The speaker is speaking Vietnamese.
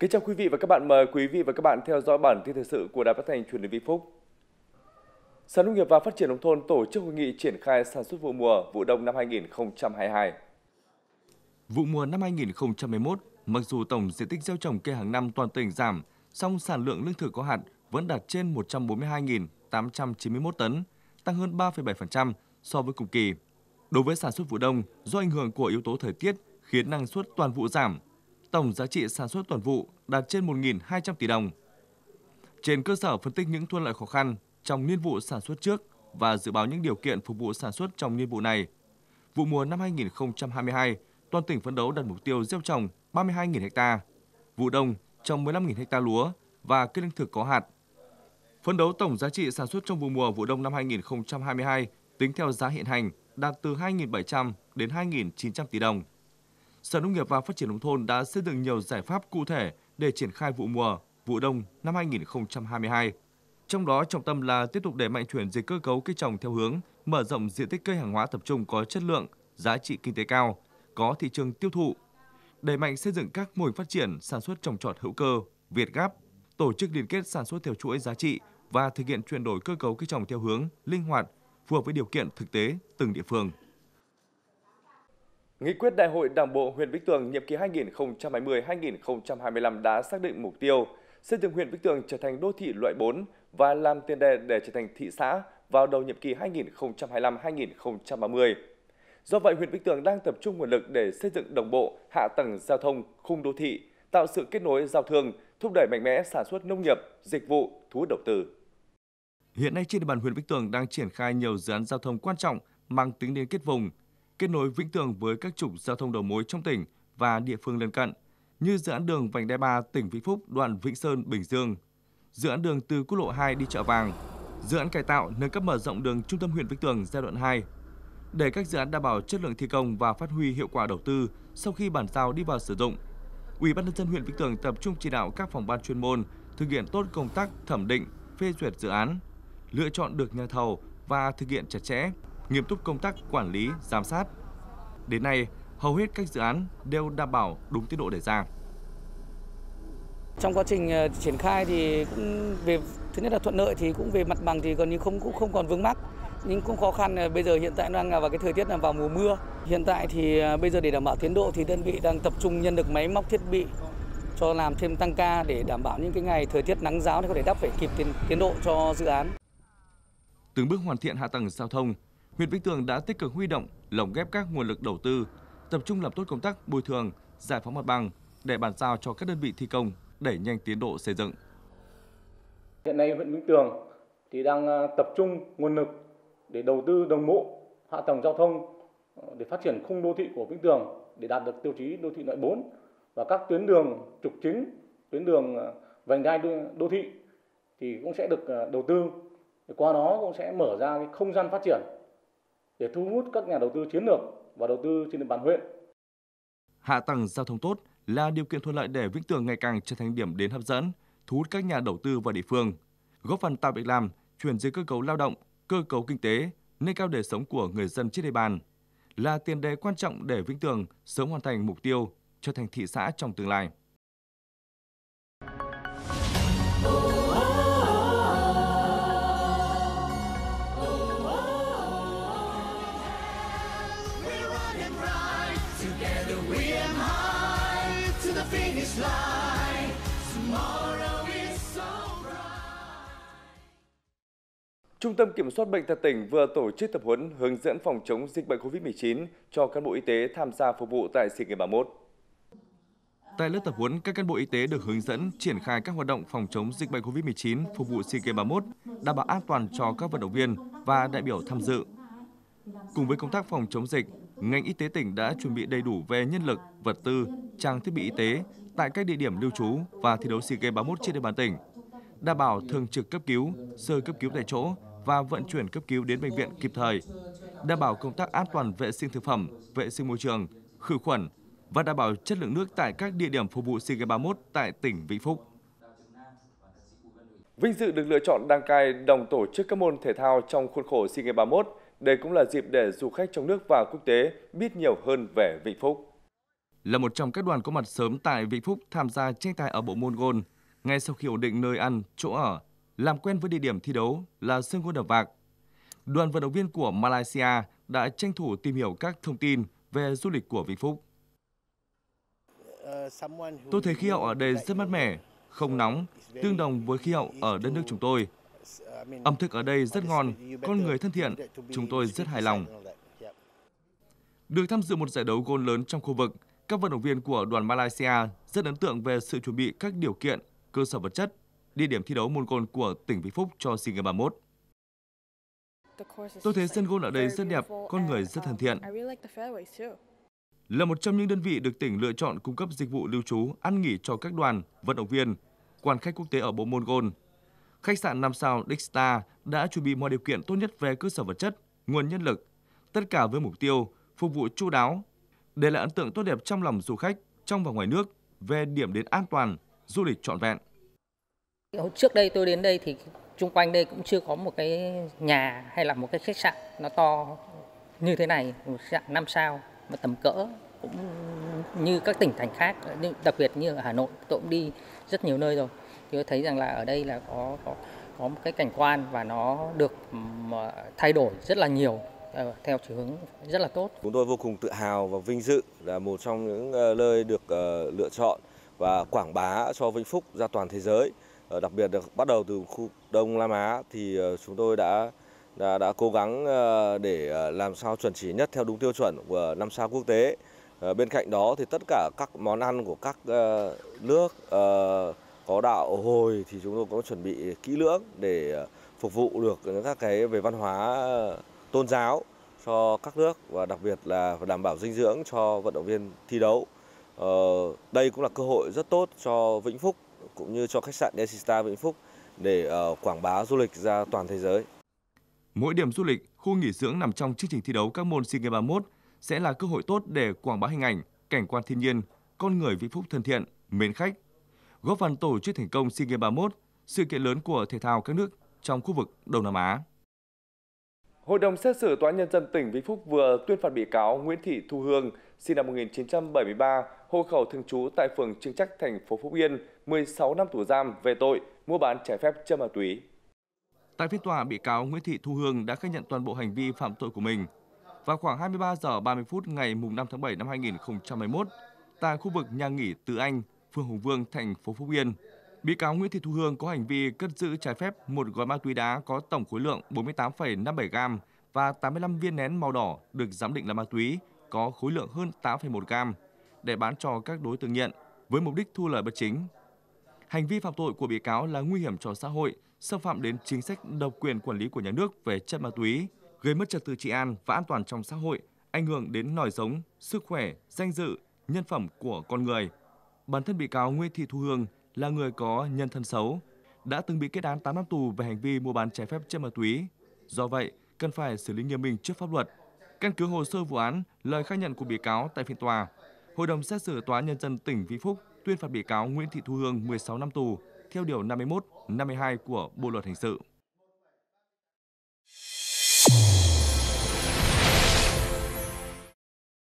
Kính chào quý vị và các bạn, mời quý vị và các bạn theo dõi bản tin thời sự của Đài Phát thanh Truyền hình Vĩnh Phúc. Sở Nông nghiệp và Phát triển nông thôn tổ chức hội nghị triển khai sản xuất vụ mùa vụ đông năm 2022. Vụ mùa năm 2011 mặc dù tổng diện tích gieo trồng cây hàng năm toàn tỉnh giảm, song sản lượng lương thực có hạt vẫn đạt trên 142.891 tấn, tăng hơn 3,7% so với cùng kỳ. Đối với sản xuất vụ đông, do ảnh hưởng của yếu tố thời tiết khiến năng suất toàn vụ giảm, tổng giá trị sản xuất toàn vụ đạt trên 1.200 tỷ đồng. Trên cơ sở phân tích những thuận lợi khó khăn trong niên vụ sản xuất trước và dự báo những điều kiện phục vụ sản xuất trong niên vụ này, vụ mùa năm 2022, toàn tỉnh phấn đấu đặt mục tiêu gieo trồng 32.000 ha, vụ đông trồng 15.000 ha lúa và cây lương thực có hạt. Phấn đấu tổng giá trị sản xuất trong vụ mùa vụ đông năm 2022 tính theo giá hiện hành đạt từ 2.700 đến 2.900 tỷ đồng. Sở Nông nghiệp và Phát triển nông thôn đã xây dựng nhiều giải pháp cụ thể để triển khai vụ mùa, vụ đông năm 2022. Trong đó trọng tâm là tiếp tục đẩy mạnh chuyển dịch cơ cấu cây trồng theo hướng mở rộng diện tích cây hàng hóa tập trung có chất lượng, giá trị kinh tế cao, có thị trường tiêu thụ. Đẩy mạnh xây dựng các mô hình phát triển sản xuất trồng trọt hữu cơ, Việt Gáp, tổ chức liên kết sản xuất theo chuỗi giá trị và thực hiện chuyển đổi cơ cấu cây trồng theo hướng linh hoạt, phù hợp với điều kiện thực tế từng địa phương. Nghị quyết Đại hội Đảng bộ huyện Vĩnh Tường nhiệm kỳ 2020-2025 đã xác định mục tiêu xây dựng huyện Vĩnh Tường trở thành đô thị loại 4 và làm tiền đề để trở thành thị xã vào đầu nhiệm kỳ 2025-2030. Do vậy, huyện Vĩnh Tường đang tập trung nguồn lực để xây dựng đồng bộ hạ tầng giao thông, khung đô thị, tạo sự kết nối giao thương, thúc đẩy mạnh mẽ sản xuất nông nghiệp, dịch vụ, thu hút đầu tư. Hiện nay trên địa bàn huyện Vĩnh Tường đang triển khai nhiều dự án giao thông quan trọng mang tính liên kết vùng, kết nối Vĩnh Tường với các trục giao thông đầu mối trong tỉnh và địa phương lân cận như dự án đường vành đai 3 tỉnh Vĩnh Phúc đoạn Vĩnh Sơn Bình Dương, dự án đường từ quốc lộ 2 đi chợ vàng, dự án cải tạo nâng cấp mở rộng đường trung tâm huyện Vĩnh Tường giai đoạn 2 để các dự án đảm bảo chất lượng thi công và phát huy hiệu quả đầu tư sau khi bản giao đi vào sử dụng. Ủy ban nhân dân huyện Vĩnh Tường tập trung chỉ đạo các phòng ban chuyên môn thực hiện tốt công tác thẩm định, phê duyệt dự án, lựa chọn được nhà thầu và thực hiện chặt chẽ nghiêm túc công tác quản lý, giám sát. Đến nay, hầu hết các dự án đều đảm bảo đúng tiến độ đề ra. Trong quá trình ờ, triển khai thì cũng về thứ nhất là thuận lợi thì cũng về mặt bằng thì gần như không cũng không còn vướng mắc nhưng cũng khó khăn ờ, bây giờ hiện tại đang là vào cái thời tiết là vào mùa mưa hiện tại thì ờ, bây giờ để đảm bảo tiến độ thì đơn vị đang tập trung nhân lực máy móc thiết bị cho làm thêm tăng ca để đảm bảo những cái ngày thời tiết nắng giáo thì có thể đáp phải kịp tiến, tiến độ cho dự án từng bước hoàn thiện hạ tầng giao thông huyện Vĩnh Tường đã tích cực huy động, lồng ghép các nguồn lực đầu tư, tập trung làm tốt công tác bồi thường, giải phóng mặt bằng để bàn giao cho các đơn vị thi công đẩy nhanh tiến độ xây dựng. Hiện nay huyện Vĩnh Tường thì đang à, tập trung nguồn lực để đầu tư đồng bộ hạ tầng giao thông để phát triển khung đô thị của Vĩnh Tường để đạt được tiêu chí đô thị loại 4 và các tuyến đường trục chính, tuyến đường à, vành đai đô thị thì cũng sẽ được à, đầu tư. Qua đó cũng sẽ mở ra cái không gian phát triển để thu hút các nhà đầu tư chiến lược và đầu tư trên địa bàn huyện. Hạ tầng giao thông tốt là điều kiện thuận lợi để Vĩnh Tường ngày càng trở thành điểm đến hấp dẫn, thu hút các nhà đầu tư và địa phương, góp phần tạo việc làm, chuyển dịch cơ cấu lao động, cơ cấu kinh tế, nâng cao đời sống của người dân trên địa bàn là tiền đề quan trọng để Vĩnh Tường sớm hoàn thành mục tiêu trở thành thị xã trong tương lai. finish line. Tomorrow is so Trung tâm Kiểm soát Bệnh tật tỉnh vừa tổ chức tập huấn hướng dẫn phòng chống dịch bệnh COVID-19 cho cán bộ y tế tham gia phục vụ tại SEA Games 31. Tại lớp tập huấn, các cán bộ y tế được hướng dẫn triển khai các hoạt động phòng chống dịch bệnh COVID-19 phục vụ SEA Games 31, đảm bảo an toàn cho các vận động viên và đại biểu tham dự. Cùng với công tác phòng chống dịch, ngành y tế tỉnh đã chuẩn bị đầy đủ về nhân lực, vật tư, trang thiết bị y tế tại các địa điểm lưu trú và thi đấu SEA Games 31 trên địa bàn tỉnh, đảm bảo thường trực cấp cứu, sơ cấp cứu tại chỗ và vận chuyển cấp cứu đến bệnh viện kịp thời, đảm bảo công tác an toàn vệ sinh thực phẩm, vệ sinh môi trường, khử khuẩn và đảm bảo chất lượng nước tại các địa điểm phục vụ SEA Games 31 tại tỉnh Vĩnh Phúc. Vinh dự được lựa chọn đăng cai đồng tổ chức các môn thể thao trong khuôn khổ SEA Games 31 đây cũng là dịp để du khách trong nước và quốc tế biết nhiều hơn về Vĩnh Phúc. Là một trong các đoàn có mặt sớm tại Vĩnh Phúc tham gia tranh tài ở bộ môn gôn, ngay sau khi ổn định nơi ăn, chỗ ở, làm quen với địa điểm thi đấu là sân gôn đập vạc. Đoàn vận động viên của Malaysia đã tranh thủ tìm hiểu các thông tin về du lịch của Vĩnh Phúc. Tôi thấy khí hậu ở đây rất mát mẻ, không nóng, tương đồng với khí hậu ở đất nước chúng tôi – Ẩm thực ở đây rất ngon, con người thân thiện, chúng tôi rất hài lòng. Được tham dự một giải đấu gôn lớn trong khu vực, các vận động viên của đoàn Malaysia rất ấn tượng về sự chuẩn bị các điều kiện, cơ sở vật chất, địa điểm thi đấu môn gôn của tỉnh Vĩnh Phúc cho SEA Games 31. Tôi thấy sân gôn ở đây rất đẹp, con người rất thân thiện. Là một trong những đơn vị được tỉnh lựa chọn cung cấp dịch vụ lưu trú, ăn nghỉ cho các đoàn, vận động viên, quan khách quốc tế ở bộ môn gôn Khách sạn 5 sao Dickstar đã chuẩn bị mọi điều kiện tốt nhất về cơ sở vật chất, nguồn nhân lực, tất cả với mục tiêu phục vụ chu đáo. để lại ấn tượng tốt đẹp trong lòng du khách trong và ngoài nước về điểm đến an toàn, du lịch trọn vẹn. Trước đây tôi đến đây thì chung quanh đây cũng chưa có một cái nhà hay là một cái khách sạn nó to như thế này, một khách sạn 5 sao mà tầm cỡ cũng như các tỉnh thành khác, đặc biệt như ở Hà Nội, tôi cũng đi rất nhiều nơi rồi thì tôi thấy rằng là ở đây là có có có một cái cảnh quan và nó được ờ, thay đổi rất là nhiều ờ, theo chiều hướng rất là tốt. Chúng tôi vô cùng tự hào và vinh dự là một trong những ờ, nơi được lựa chọn và quảng bá cho Vĩnh Phúc ra toàn thế giới. Đặc biệt được bắt đầu từ khu Đông Nam Á thì chúng tôi đã đã, đã cố gắng để làm sao chuẩn chỉ nhất theo đúng tiêu chuẩn của năm sao quốc tế. Bên cạnh đó thì tất cả các món ăn của các nước có đạo hồi thì chúng tôi có chuẩn bị kỹ lưỡng để ờ, phục vụ được các cái về văn hóa ờ, tôn giáo cho các nước và đặc biệt là đảm bảo dinh dưỡng cho vận động viên thi đấu. Ờ, đây cũng là cơ hội rất tốt cho Vĩnh Phúc cũng như cho khách sạn Desista Vĩnh Phúc để quảng bá du lịch ra toàn thế giới. Mỗi điểm du lịch, khu nghỉ dưỡng nằm trong chương trình thi đấu các môn SEA Games 31 sẽ là cơ hội tốt để quảng bá hình ảnh, cảnh quan thiên nhiên, con người Vĩnh Phúc thân thiện, mến khách, góp phần tổ chức thành công SEA Games 31, sự kiện lớn của thể thao các nước trong khu vực Đông Nam Á. Hội đồng xét xử Tòa Nhân dân tỉnh Vĩnh Phúc vừa tuyên phạt bị cáo Nguyễn Thị Thu Hương, sinh năm 1973, hộ khẩu thường trú tại phường Trương Trắc, thành phố Phúc Yên, 16 năm tù giam về tội mua bán trái phép chất ma túy. Tại phiên tòa, bị cáo Nguyễn Thị Thu Hương đã khai nhận toàn bộ hành vi phạm tội của mình. Vào khoảng 23 giờ 30 phút ngày 5 tháng 7 năm 2011, tại khu vực nhà nghỉ Từ Anh, phường Hùng Vương, thành phố Phúc Yên. Bị cáo Nguyễn Thị Thu Hương có hành vi cất giữ trái phép một gói ma túy đá có tổng khối lượng 48,57 gram và 85 viên nén màu đỏ được giám định là ma túy có khối lượng hơn 8,1 gram để bán cho các đối tượng nghiện với mục đích thu lợi bất chính. Hành vi phạm tội của bị cáo là nguy hiểm cho xã hội, xâm phạm đến chính sách độc quyền quản lý của nhà nước về chất ma túy, gây mất trật tự trị an và an toàn trong xã hội, ảnh hưởng đến nòi giống, sức khỏe, danh dự, nhân phẩm của con người. Bản thân bị cáo Nguyễn Thị Thu Hương là người có nhân thân xấu, đã từng bị kết án 8 năm tù về hành vi mua bán trái phép chất ma túy. Do vậy, cần phải xử lý nghiêm minh trước pháp luật. Căn cứ hồ sơ vụ án, lời khai nhận của bị cáo tại phiên tòa, Hội đồng xét xử Tòa Nhân dân tỉnh Vĩnh Phúc tuyên phạt bị cáo Nguyễn Thị Thu Hương 16 năm tù theo Điều 51, 52 của Bộ Luật Hình sự.